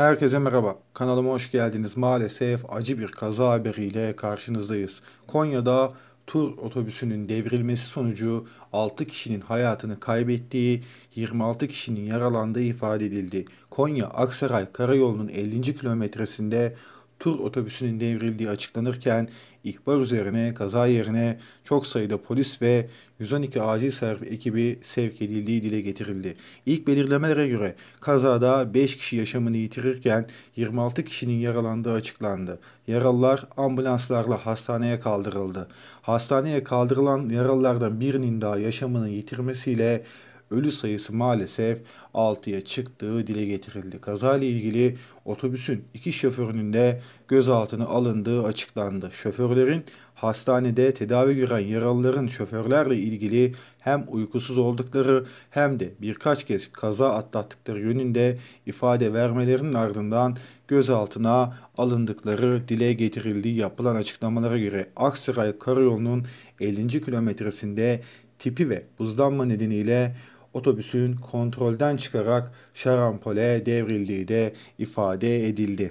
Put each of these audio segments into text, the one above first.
Herkese merhaba. Kanalıma hoş geldiniz. Maalesef acı bir kaza haberiyle karşınızdayız. Konya'da tur otobüsünün devrilmesi sonucu 6 kişinin hayatını kaybettiği, 26 kişinin yaralandığı ifade edildi. Konya Aksaray Karayolu'nun 50. kilometresinde tur otobüsünün devrildiği açıklanırken ihbar üzerine kaza yerine çok sayıda polis ve 112 acil servis ekibi sevk edildiği dile getirildi. İlk belirlemelere göre kazada 5 kişi yaşamını yitirirken 26 kişinin yaralandığı açıklandı. Yaralılar ambulanslarla hastaneye kaldırıldı. Hastaneye kaldırılan yaralılardan birinin daha yaşamını yitirmesiyle ölü sayısı maalesef 6'ya çıktığı dile getirildi. Kazayla ilgili otobüsün iki şoförünün de gözaltına alındığı açıklandı. Şoförlerin hastanede tedavi gören yaralıların şoförlerle ilgili hem uykusuz oldukları hem de birkaç kez kaza atlattıkları yönünde ifade vermelerinin ardından gözaltına alındıkları dile getirildiği yapılan açıklamalara göre Aksaray Karayolu'nun 50. kilometresinde tipi ve buzlanma nedeniyle otobüsün kontrolden çıkarak şarampole devrildiği de ifade edildi.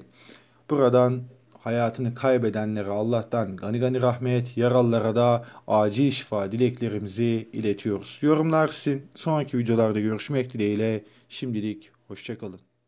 Buradan hayatını kaybedenlere Allah'tan gani gani rahmet, yaralılara da acil şifa dileklerimizi iletiyoruz. Yorumlar sizin. Sonraki videolarda görüşmek dileğiyle. Şimdilik hoşçakalın.